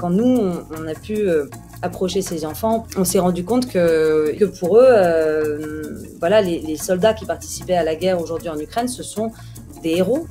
Quand nous, on, a pu euh, approcher ces enfants, on s'est rendu compte que, pour eux, euh, voilà, les, les soldats qui participaient à la guerre aujourd'hui en Ukraine, ce sont des héros.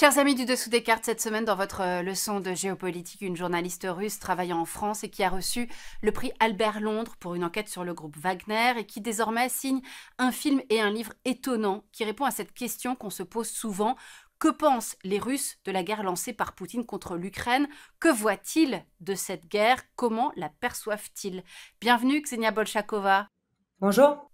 Chers amis du dessous des cartes, cette semaine dans votre euh, leçon de géopolitique, une journaliste russe travaillant en France et qui a reçu le prix Albert Londres pour une enquête sur le groupe Wagner et qui désormais signe un film et un livre étonnant qui répond à cette question qu'on se pose souvent. Que pensent les Russes de la guerre lancée par Poutine contre l'Ukraine Que voient-ils de cette guerre Comment la perçoivent-ils Bienvenue Xenia Bolchakova. Bonjour.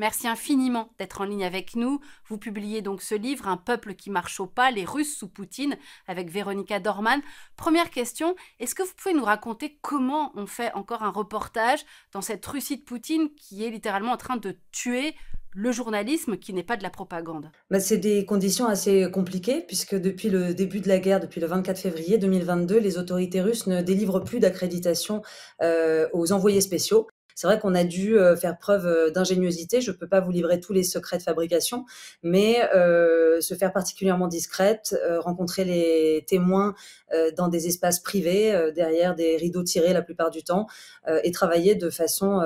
Merci infiniment d'être en ligne avec nous. Vous publiez donc ce livre, Un peuple qui marche au pas, les Russes sous Poutine, avec Véronica Dorman. Première question, est-ce que vous pouvez nous raconter comment on fait encore un reportage dans cette Russie de Poutine qui est littéralement en train de tuer le journalisme qui n'est pas de la propagande bah, C'est des conditions assez compliquées, puisque depuis le début de la guerre, depuis le 24 février 2022, les autorités russes ne délivrent plus d'accréditation euh, aux envoyés spéciaux. C'est vrai qu'on a dû euh, faire preuve euh, d'ingéniosité. Je ne peux pas vous livrer tous les secrets de fabrication, mais euh, se faire particulièrement discrète, rencontrer les témoins dans des espaces privés, derrière des rideaux tirés la plupart du temps, et travailler de façon,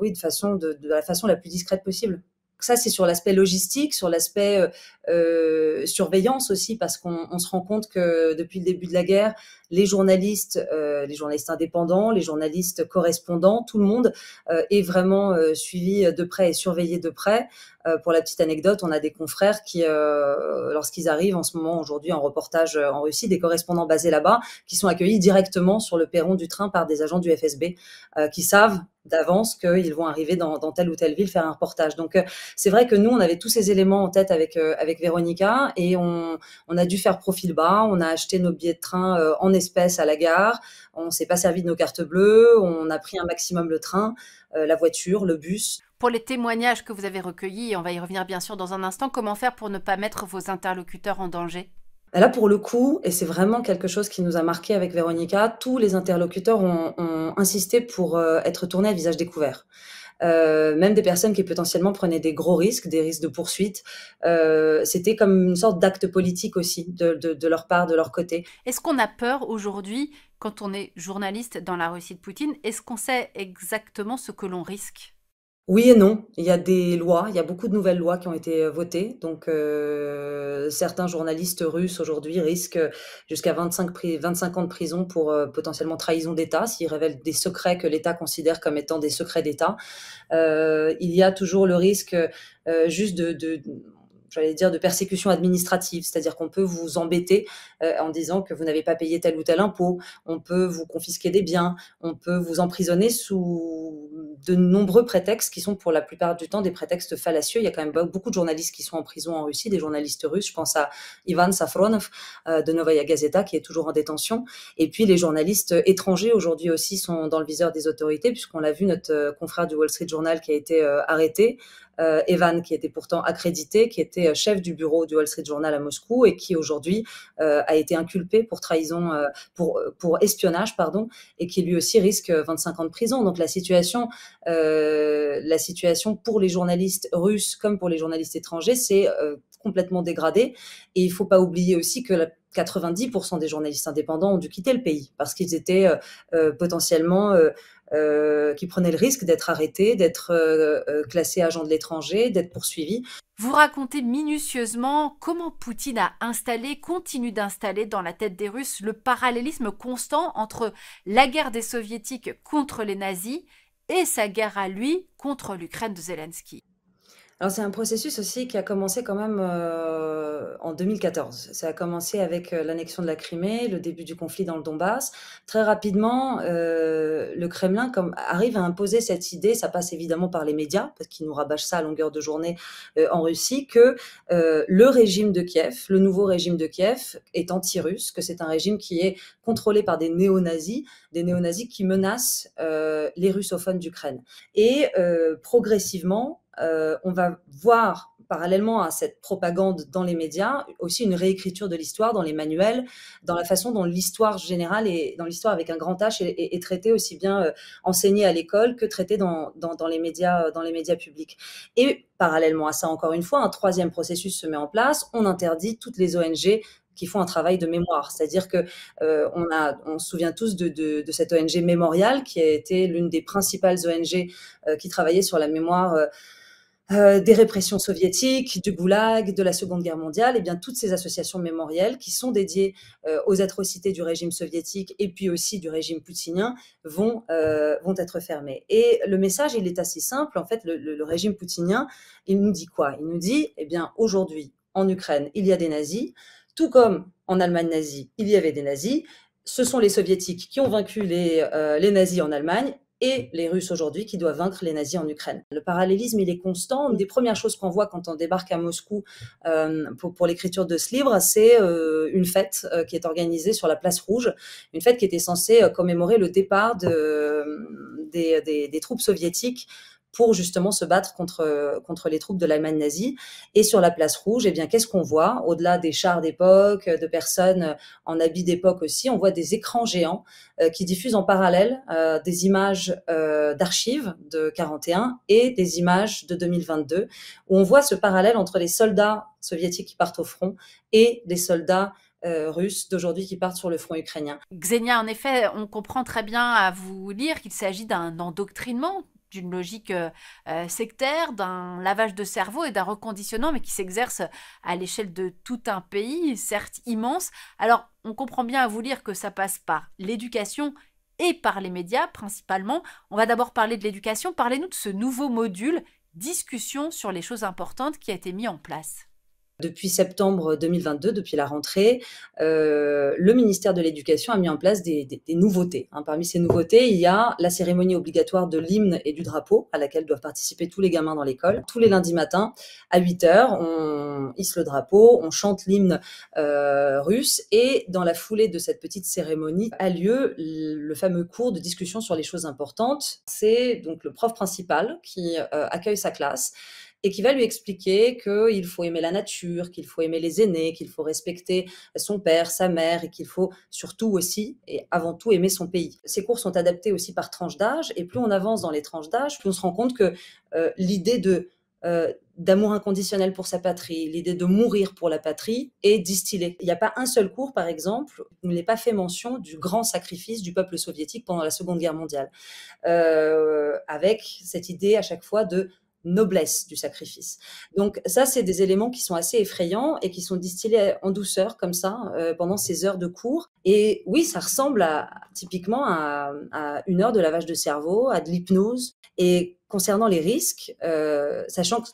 oui, de façon, de, de la façon la plus discrète possible ça, c'est sur l'aspect logistique, sur l'aspect euh, euh, surveillance aussi, parce qu'on se rend compte que depuis le début de la guerre, les journalistes, euh, les journalistes indépendants, les journalistes correspondants, tout le monde est vraiment suivi de près et surveillé de près. pour la petite anecdote, on a des confrères qui, lorsqu'ils arrivent en ce moment aujourd'hui en reportage en Russie, des correspondants basés là-bas, qui sont accueillis directement sur le perron du train par des agents du FSB, qui savent d'avance qu'ils vont arriver dans, telle ou telle ville faire un reportage. Donc euh, c'est vrai que nous, on avait tous ces éléments en tête avec, euh, avec Véronica et on, on a dû faire profil bas, on a acheté nos billets de train euh, en espèces à la gare, on s'est pas servi de nos cartes bleues, on a pris un maximum le train, la voiture, le bus pour les témoignages que vous avez recueillis, on va y revenir bien sûr dans un instant, comment faire pour ne pas mettre vos interlocuteurs en danger bah là, pour le coup, et c'est vraiment quelque chose qui nous a marqué avec Véronica, tous les interlocuteurs ont, insisté pour euh, être tournés à visage découvert. Euh, même des personnes qui potentiellement prenaient des gros risques, des risques de poursuite. Euh, c'était comme une sorte d'acte politique aussi de, leur part, de leur côté. Est-ce qu'on a peur aujourd'hui, quand on est journaliste dans la Russie de Poutine, est-ce qu'on sait exactement ce que l'on risque oui et non. Il y a des lois, il y a beaucoup de nouvelles lois qui ont été euh, votées. Donc, euh, certains journalistes russes aujourd'hui risquent jusqu'à 25, 25 ans de prison pour euh, potentiellement trahison d'État s'ils révèlent des secrets que l'État considère comme étant des secrets d'État. il y a toujours le risque juste de j'allais dire, de persécution administrative, c'est-à-dire qu'on peut vous embêter euh, en disant que vous n'avez pas payé tel ou tel impôt, on peut vous confisquer des biens, on peut vous emprisonner sous de nombreux prétextes qui sont pour la plupart du temps des prétextes fallacieux. Il y a quand même beaucoup de journalistes qui sont en prison en Russie, des journalistes russes, je pense à Ivan Safronov euh, de Novaya Gazeta qui est toujours en détention, et puis les journalistes étrangers aujourd'hui aussi sont dans le viseur des autorités, puisqu'on l'a vu, notre euh, confrère du Wall Street Journal qui a été arrêté, euh, Evan, qui était pourtant accrédité, qui était euh, chef du bureau du Wall Street Journal à Moscou et qui aujourd'hui euh, a été inculpé pour trahison, pour, pour espionnage, pardon, et qui lui aussi risque 25 ans de prison. Donc la situation, la situation pour les journalistes russes comme pour les journalistes étrangers, c'est complètement dégradé. Et il faut pas oublier aussi que la 90% des journalistes indépendants ont dû quitter le pays parce qu'ils étaient potentiellement euh, qui prenaient le risque d'être arrêtés, d'être euh, euh, classés agents de l'étranger, d'être poursuivis. Vous racontez minutieusement comment Poutine a installé, continue d'installer dans la tête des Russes le parallélisme constant entre la guerre des soviétiques contre les nazis et sa guerre à lui contre l'Ukraine de Zelensky. Alors c'est un processus aussi qui a commencé quand même euh, en 2014. Ça a commencé avec euh, l'annexion de la Crimée, le début du conflit dans le Donbass. Très rapidement, euh, le Kremlin comme, arrive à imposer cette idée, ça passe évidemment par les médias, parce qu'ils nous rabâchent ça à longueur de journée euh, en Russie, que le régime de Kiev, le nouveau régime de Kiev, est anti-russe, que c'est un régime qui est contrôlé par des néo-nazis, des néo-nazis qui menacent les russophones d'Ukraine. Et progressivement, euh, on va voir parallèlement à cette propagande dans les médias aussi une réécriture de l'histoire dans les manuels, dans la façon dont l'histoire générale et dans l'histoire avec un grand H est, est, traitée aussi bien euh, enseignée à l'école que traitée dans, dans, dans, les médias euh, dans les médias publics. Et parallèlement à ça, encore une fois, un troisième processus se met en place. On interdit toutes les ONG qui font un travail de mémoire. C'est-à-dire que euh, on, a, on se souvient tous de, de, cette ONG Mémorial, qui a été l'une des principales ONG qui travaillait sur la mémoire. Euh, des répressions soviétiques, du goulag, de la Seconde Guerre mondiale, et eh bien toutes ces associations mémorielles qui sont dédiées euh, aux atrocités du régime soviétique et puis aussi du régime poutinien vont, euh, vont être fermées. Et le message, il est assez simple. En fait, le, régime poutinien, il nous dit quoi Il nous dit, eh bien, aujourd'hui, en Ukraine, il y a des nazis, tout comme en Allemagne nazie, il y avait des nazis. Ce sont les soviétiques qui ont vaincu les, les nazis en Allemagne et les Russes aujourd'hui qui doivent vaincre les nazis en Ukraine. Le parallélisme, il est constant. Une des premières choses qu'on voit quand on débarque à Moscou euh, pour, pour l'écriture de ce livre, c'est euh, une fête euh, qui est organisée sur la place rouge, une fête qui était censée commémorer le départ de, des, des troupes soviétiques pour justement se battre contre, contre les troupes de l'Allemagne nazie. Et sur la place rouge, eh bien, qu'est-ce qu'on voit Au-delà des chars d'époque, de personnes euh, en habits d'époque aussi, on voit des écrans géants euh, qui diffusent en parallèle euh, des images d'archives de 41 et des images de 2022, où on voit ce parallèle entre les soldats soviétiques qui partent au front et les soldats russes d'aujourd'hui qui partent sur le front ukrainien. Xenia, en effet, on comprend très bien à vous lire qu'il s'agit d'un endoctrinement d'une logique euh, euh, sectaire, d'un lavage de cerveau et d'un reconditionnement, mais qui s'exerce à l'échelle de tout un pays, certes immense. Alors, on comprend bien à vous lire que ça passe par l'éducation et par les médias principalement. On va d'abord parler de l'éducation. Parlez-nous de ce nouveau module discussion sur les choses importantes qui a été mis en place. Depuis septembre 2022, depuis la rentrée, euh, le ministère de l'Éducation a mis en place des, nouveautés. Hein. Parmi ces nouveautés, il y a la cérémonie obligatoire de l'hymne et du drapeau à laquelle doivent participer tous les gamins dans l'école. Tous les lundis matins, à 8 heures, on hisse le drapeau, on chante l'hymne euh, russe et dans la foulée de cette petite cérémonie a lieu le fameux cours de discussion sur les choses importantes. C'est donc le prof principal qui euh, accueille sa classe et qui va lui expliquer qu'il faut aimer la nature, qu'il faut aimer les aînés, qu'il faut respecter son père, sa mère, et qu'il faut surtout aussi et avant tout aimer son pays. Ces cours sont adaptés aussi par tranche d'âge, et plus on avance dans les tranches d'âge, plus on se rend compte que euh, l'idée de euh, d'amour inconditionnel pour sa patrie, l'idée de mourir pour la patrie est distillée. Il n'y a pas un seul cours, par exemple, où il n'est pas fait mention du grand sacrifice du peuple soviétique pendant la Seconde Guerre mondiale, euh, avec cette idée à chaque fois de noblesse du sacrifice. Donc ça, c'est des éléments qui sont assez effrayants et qui sont distillés en douceur comme ça euh, pendant ces heures de cours. Et oui, ça ressemble à, typiquement à, une heure de lavage de cerveau, à de l'hypnose. Et concernant les risques, euh, sachant que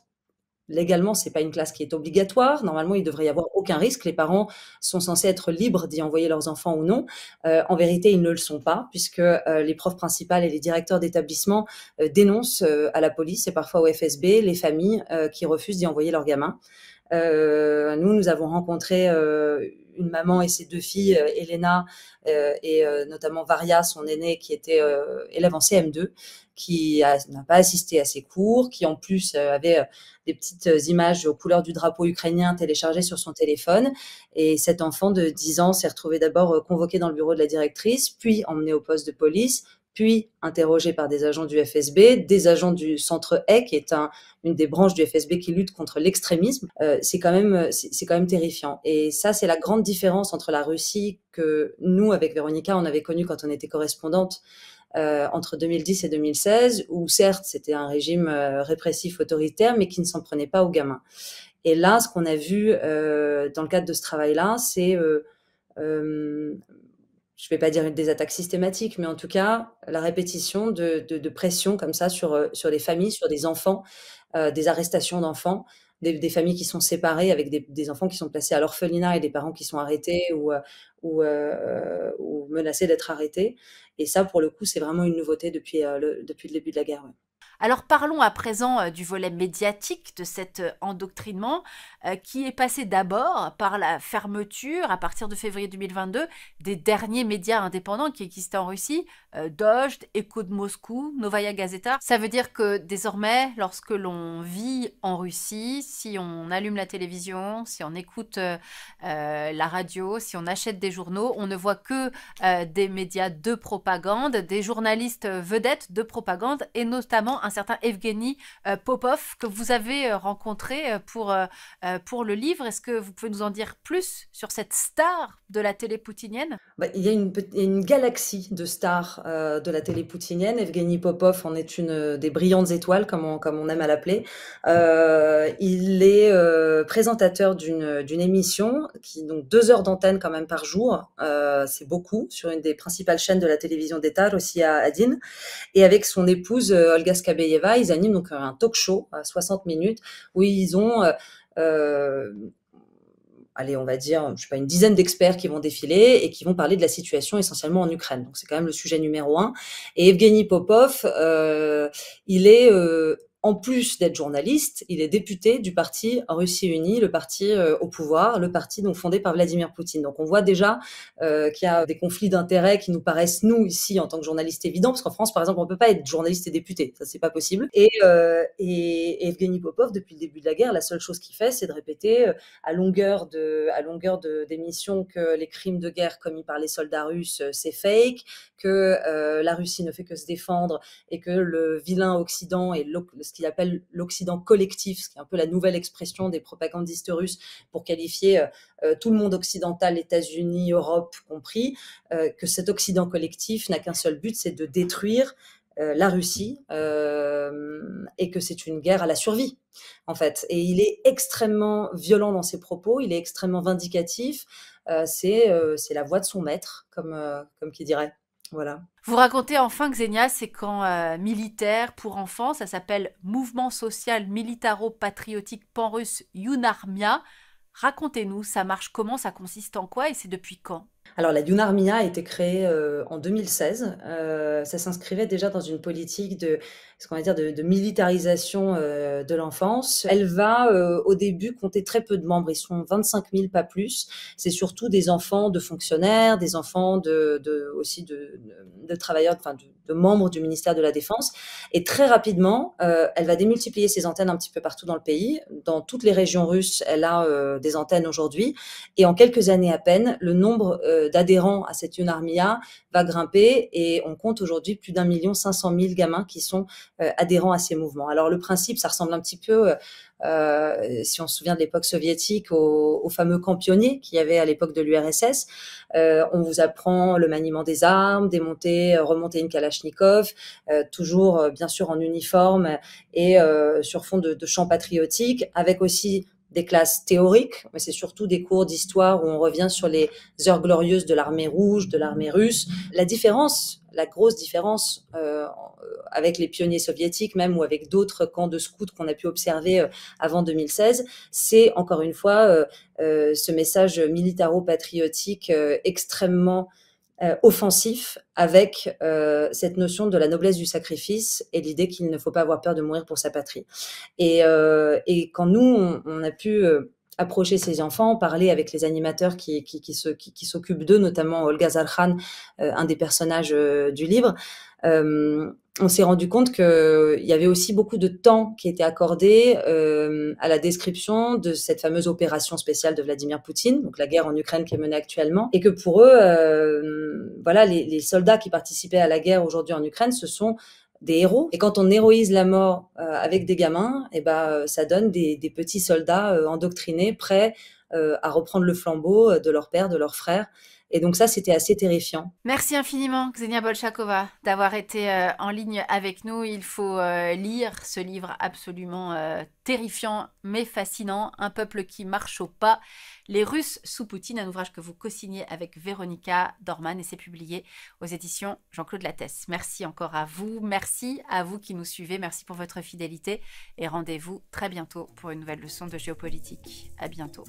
Légalement, c'est pas une classe qui est obligatoire. Normalement, il devrait y avoir aucun risque. Les parents sont censés être libres d'y envoyer leurs enfants ou non. Euh, en vérité, ils ne le sont pas, puisque euh, les profs principales et les directeurs d'établissement euh, dénoncent à la police et parfois au FSB les familles qui refusent d'y envoyer leurs gamins. Euh, nous, nous avons rencontré euh, une maman et ses deux filles, euh, Elena et notamment Varia, son aînée, qui était élève en CM2, qui n'a pas assisté à ses cours, qui en plus avait des petites images aux couleurs du drapeau ukrainien téléchargées sur son téléphone. Et cet enfant de 10 ans s'est retrouvé d'abord convoqué dans le bureau de la directrice, puis emmené au poste de police, puis interrogé par des agents du FSB, des agents du Centre ec qui est un, une des branches du FSB qui lutte contre l'extrémisme. Euh, c'est quand même, c'est quand même terrifiant. Et ça, c'est la grande différence entre la Russie que nous, avec Véronica, on avait connue quand on était correspondante euh, entre 2010 et 2016, où certes c'était un régime euh, répressif autoritaire, mais qui ne s'en prenait pas aux gamins. Et là, ce qu'on a vu euh, dans le cadre de ce travail-là, c'est euh, je ne vais pas dire des attaques systématiques, mais en tout cas, la répétition de, pression comme ça sur, euh, sur des familles, sur des enfants, euh, des arrestations d'enfants, des, familles qui sont séparées avec des, enfants qui sont placés à l'orphelinat et des parents qui sont arrêtés ou, euh, menacés d'être arrêtés. Et ça, pour le coup, c'est vraiment une nouveauté depuis, le, début de la guerre. Alors parlons à présent euh, du volet médiatique de cet euh, endoctrinement euh, qui est passé d'abord par la fermeture à partir de février 2022 des derniers médias indépendants qui existaient en Russie, Dojd, Echo de Moscou, Novaya Gazeta. Ça veut dire que désormais, lorsque l'on vit en Russie, si on allume la télévision, si on écoute la radio, si on achète des journaux, on ne voit que des médias de propagande, des journalistes vedettes de propagande et notamment un certain Evgeny euh, Popov que vous avez euh, rencontré euh, pour, pour le livre. Est-ce que vous pouvez nous en dire plus sur cette star de la télé poutinienne bah, il, y a une, une, galaxie de stars de la télé poutinienne. Evgeny Popov en est une des brillantes étoiles, comme on, comme on aime à l'appeler. il est présentateur d'une émission qui, donc, deux heures d'antenne quand même par jour, c'est beaucoup, sur une des principales chaînes de la télévision d'État, aussi à Adin, et avec son épouse Olga Skabi. Beyeva, ils animent donc un talk show à 60 minutes où ils ont euh, euh, allez, on va dire, je sais pas, une dizaine d'experts qui vont défiler et qui vont parler de la situation essentiellement en Ukraine. Donc c'est quand même le sujet numéro un. Et Evgeny Popov, euh, il est en plus d'être journaliste, il est député du parti Russie Unie, le parti euh, au pouvoir, le parti donc fondé par Vladimir Poutine. Donc on voit déjà euh, qu'il y a des conflits d'intérêts qui nous paraissent nous ici en tant que journalistes évidents, parce qu'en France par exemple on ne peut pas être journaliste et député, ça c'est pas possible. Euh, et, Evgeny Popov depuis le début de la guerre, la seule chose qu'il fait c'est de répéter à longueur de à longueur d'émissions que les crimes de guerre commis par les soldats russes c'est fake, que la Russie ne fait que se défendre et que le vilain Occident et le qu'il appelle l'Occident collectif, ce qui est un peu la nouvelle expression des propagandistes russes pour qualifier euh, euh, tout le monde occidental, États-Unis, Europe compris, euh, que cet Occident collectif n'a qu'un seul but, c'est de détruire la Russie et que c'est une guerre à la survie en fait. Et il est extrêmement violent dans ses propos, il est extrêmement vindicatif. c'est la voix de son maître, comme, comme qui dirait. Vous racontez enfin, que Xenia, c'est quand euh, militaire pour enfants, ça s'appelle Mouvement social militaro-patriotique pan-russe Yunarmia. Racontez-nous, ça marche comment, ça consiste en quoi et c'est depuis quand alors la Yunarmia a été créée euh, en 2016. Euh, ça s'inscrivait déjà dans une politique de ce qu'on va dire de, militarisation euh, de l'enfance. Elle va au début compter très peu de membres. Ils sont 25 000, pas plus. C'est surtout des enfants de fonctionnaires, des enfants de, aussi de, de, travailleurs, enfin de, membres du ministère de la Défense. Et très rapidement, elle va démultiplier ses antennes un petit peu partout dans le pays. Dans toutes les régions russes, elle a des antennes aujourd'hui. Et en quelques années à peine, le nombre euh, d'adhérents à cette Une Armia va grimper et on compte aujourd'hui plus d'un million cinq cent mille gamins qui sont euh, adhérents à ces mouvements. Alors le principe, ça ressemble un petit peu euh, si on se souvient de l'époque soviétique, au, fameux camp pionnier qu'il y avait à l'époque de l'URSS. on vous apprend le maniement des armes, démonter, remonter une Kalachnikov, toujours bien sûr en uniforme et sur fond de, de chants patriotiques, avec aussi des classes théoriques, mais c'est surtout des cours d'histoire où on revient sur les heures glorieuses de l'armée rouge, de l'armée russe. La différence, la grosse différence euh, avec les pionniers soviétiques même ou avec d'autres camps de scouts qu'on a pu observer euh, avant 2016, c'est encore une fois euh, ce message militaro-patriotique extrêmement euh, offensif avec euh, cette notion de la noblesse du sacrifice et l'idée qu'il ne faut pas avoir peur de mourir pour sa patrie. Et, euh, quand nous, on, a pu approcher ces enfants, parler avec les animateurs qui, qui, qui s'occupent qui, d'eux, notamment Olga Zalkhan, un des personnages du livre, on s'est rendu compte qu'il euh, y avait aussi beaucoup de temps qui était accordé euh, à la description de cette fameuse opération spéciale de Vladimir Poutine, donc la guerre en Ukraine qui est menée actuellement, et que pour eux, euh, voilà, les, soldats qui participaient à la guerre aujourd'hui en Ukraine, ce sont des héros. Et quand on héroïse la mort avec des gamins, et eh ben, ça donne des, des petits soldats endoctrinés, prêts à reprendre le flambeau de leur père, de leur frère. Et donc ça, c'était assez terrifiant. Merci infiniment, Xenia Bolchakova, d'avoir été euh, en ligne avec nous. Il faut euh, lire ce livre absolument euh, terrifiant, mais fascinant, Un peuple qui marche au pas, Les Russes sous Poutine, un ouvrage que vous co-signez avec Véronica Dorman et c'est publié aux éditions Jean-Claude Lattès. Merci encore à vous, merci à vous qui nous suivez, merci pour votre fidélité et rendez-vous très bientôt pour une nouvelle leçon de géopolitique. À bientôt.